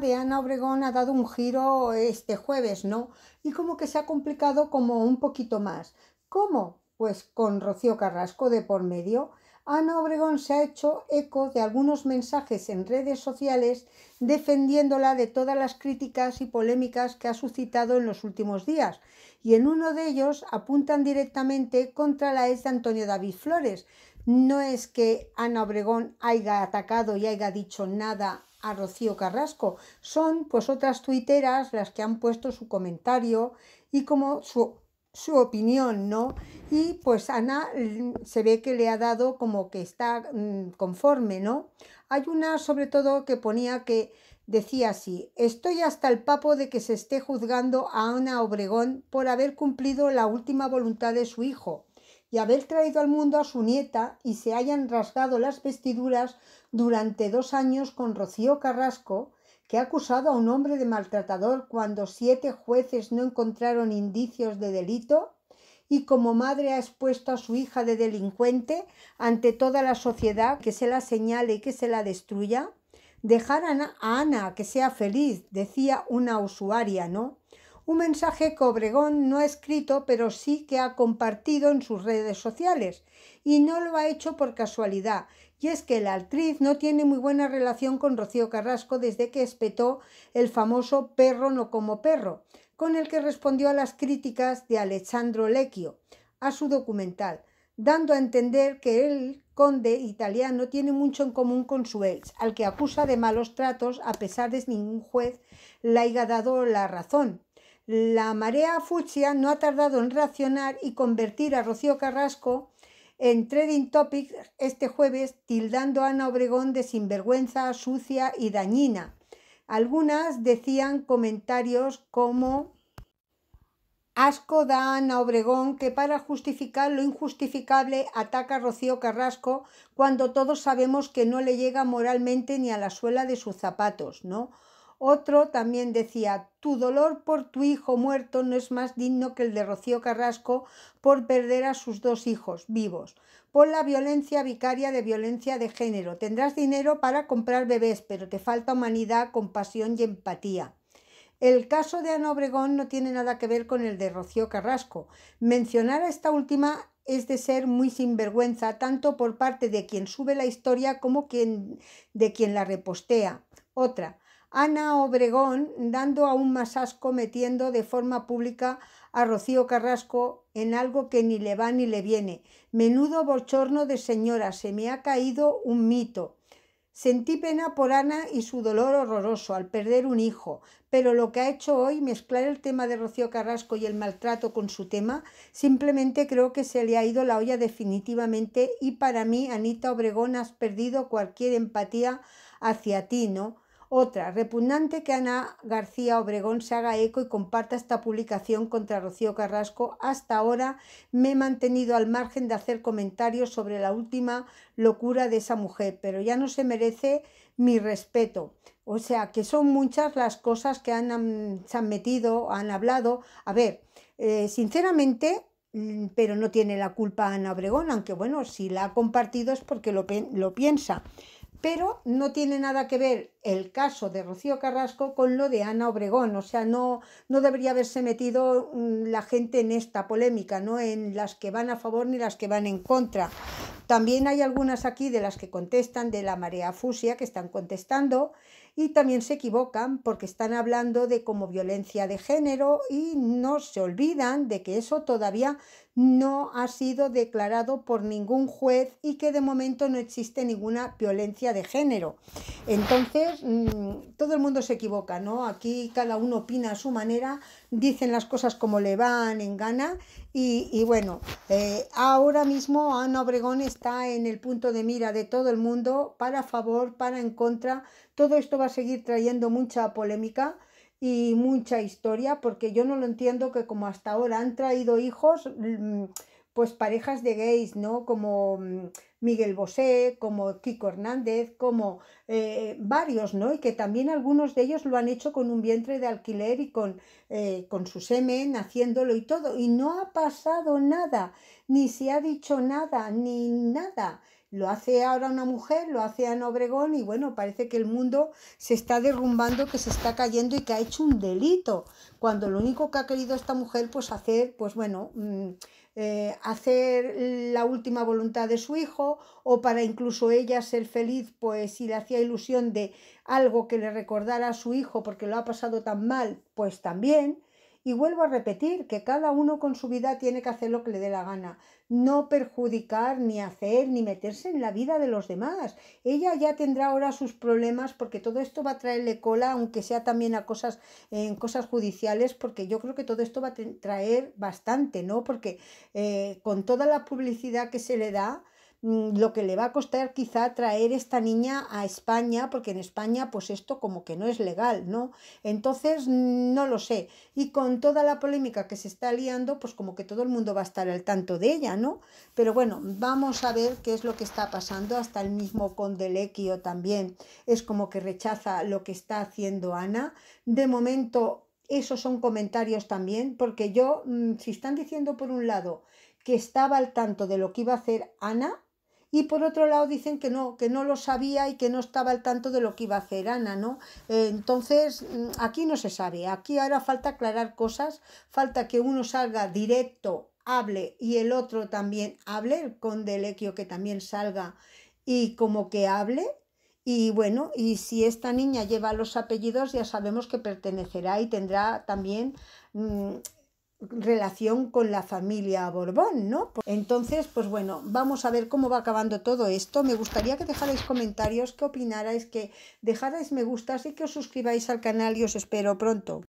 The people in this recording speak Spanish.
de Ana Obregón ha dado un giro este jueves, ¿no? Y como que se ha complicado como un poquito más. ¿Cómo? Pues con Rocío Carrasco de por medio. Ana Obregón se ha hecho eco de algunos mensajes en redes sociales defendiéndola de todas las críticas y polémicas que ha suscitado en los últimos días, y en uno de ellos apuntan directamente contra la ex de Antonio David Flores, no es que Ana Obregón haya atacado y haya dicho nada a Rocío Carrasco, son pues otras tuiteras las que han puesto su comentario y como su, opinión, ¿no? Y pues Ana mm, se ve que le ha dado como que está mm, conforme, ¿no? Hay una sobre todo que ponía que decía así, estoy hasta el papo de que se esté juzgando a Ana Obregón por haber cumplido la última voluntad de su hijo y haber traído al mundo a su nieta y se hayan rasgado las vestiduras durante dos años con Rocío Carrasco, que ha acusado a un hombre de maltratador cuando siete jueces no encontraron indicios de delito, y como madre ha expuesto a su hija de delincuente ante toda la sociedad que se la señale y que se la destruya? Dejar a Ana que sea feliz, decía una usuaria, ¿no? Un mensaje que Obregón no ha escrito, pero sí que ha compartido en sus redes sociales. Y no lo ha hecho por casualidad. Y es que la actriz no tiene muy buena relación con Rocío Carrasco desde que espetó el famoso perro no como perro, con el que respondió a las críticas de Alejandro Lecchio a su documental, dando a entender que el conde italiano tiene mucho en común con su ex, al que acusa de malos tratos a pesar de que ningún juez le haya dado la razón la marea fucsia no ha tardado en reaccionar y convertir a Rocío Carrasco en Trading Topics este jueves, tildando a Ana Obregón de sinvergüenza, sucia y dañina. Algunas decían comentarios como Asco da Ana Obregón que para justificar lo injustificable ataca a Rocío Carrasco cuando todos sabemos que no le llega moralmente ni a la suela de sus zapatos, ¿no? Otro también decía, tu dolor por tu hijo muerto no es más digno que el de Rocío Carrasco por perder a sus dos hijos vivos. Pon la violencia vicaria de violencia de género. Tendrás dinero para comprar bebés, pero te falta humanidad, compasión y empatía. El caso de Ana Obregón no tiene nada que ver con el de Rocío Carrasco. Mencionar a esta última es de ser muy sinvergüenza, tanto por parte de quien sube la historia como de quien la repostea. Otra, Ana Obregón dando aún más asco metiendo de forma pública a Rocío Carrasco en algo que ni le va ni le viene. Menudo bochorno de señora, se me ha caído un mito. Sentí pena por Ana y su dolor horroroso al perder un hijo, pero lo que ha hecho hoy, mezclar el tema de Rocío Carrasco y el maltrato con su tema, simplemente creo que se le ha ido la olla definitivamente y para mí, Anita Obregón, has perdido cualquier empatía hacia ti, ¿no? Otra, repugnante que Ana García Obregón se haga eco y comparta esta publicación contra Rocío Carrasco. Hasta ahora me he mantenido al margen de hacer comentarios sobre la última locura de esa mujer, pero ya no se merece mi respeto. O sea, que son muchas las cosas que han, se han metido, han hablado. A ver, eh, sinceramente, mm, pero no tiene la culpa Ana Obregón, aunque bueno, si la ha compartido es porque lo piensa pero no tiene nada que ver el caso de Rocío Carrasco con lo de Ana Obregón, o sea, no, no debería haberse metido mm, la gente en esta polémica, no en las que van a favor ni las que van en contra. También hay algunas aquí de las que contestan, de la marea fusia, que están contestando, y también se equivocan porque están hablando de como violencia de género y no se olvidan de que eso todavía no ha sido declarado por ningún juez y que de momento no existe ninguna violencia de género. Entonces, mm, todo el mundo se equivoca, ¿no? Aquí cada uno opina a su manera, dicen las cosas como le van en gana y, bueno, eh, ahora mismo Ana Obregón está en el punto de mira de todo el mundo, para favor, para en contra. Todo esto va a seguir trayendo mucha polémica y mucha historia porque yo no lo entiendo que como hasta ahora han traído hijos, mm, pues parejas de gays, ¿no? Como mm, Miguel Bosé, como Kiko Hernández, como eh, varios, ¿no? Y que también algunos de ellos lo han hecho con un vientre de alquiler y con, eh, con su semen, haciéndolo y todo. Y no ha pasado nada ni se ha dicho nada, ni nada. Lo hace ahora una mujer, lo hace Ana Obregón y bueno, parece que el mundo se está derrumbando, que se está cayendo y que ha hecho un delito, cuando lo único que ha querido esta mujer pues hacer, pues bueno, mm, eh, hacer la última voluntad de su hijo o para incluso ella ser feliz, pues si le hacía ilusión de algo que le recordara a su hijo porque lo ha pasado tan mal, pues también. Y vuelvo a repetir que cada uno con su vida tiene que hacer lo que le dé la gana, no perjudicar, ni hacer, ni meterse en la vida de los demás. Ella ya tendrá ahora sus problemas porque todo esto va a traerle cola, aunque sea también a cosas, en cosas judiciales, porque yo creo que todo esto va a traer bastante, ¿no? Porque eh, con toda la publicidad que se le da, Mm, lo que le va a costar quizá traer esta niña a España, porque en España pues esto como que no es legal, ¿no? Entonces mm, no lo sé. Y con toda la polémica que se está liando, pues como que todo el mundo va a estar al tanto de ella, ¿no? Pero bueno, vamos a ver qué es lo que está pasando. Hasta el mismo Condelequio también es como que rechaza lo que está haciendo Ana. De momento, esos son comentarios también, porque yo, mm, si están diciendo por un lado que estaba al tanto de lo que iba a hacer Ana, y por otro lado dicen que no, que no lo sabía y que no estaba al tanto de lo que iba a hacer Ana, ¿no? Eh, entonces, mm, aquí no se sabe, aquí ahora falta aclarar cosas, falta que uno salga directo, hable y el otro también hable, con conde que también salga y como que hable. Y bueno, y si esta niña lleva los apellidos, ya sabemos que pertenecerá y tendrá también mm, relación con la familia Borbón, ¿no? Pues entonces, pues bueno, vamos a ver cómo va acabando todo esto. Me gustaría que dejarais comentarios, que opinarais, que dejarais me gustas y que os suscribáis al canal y os espero pronto.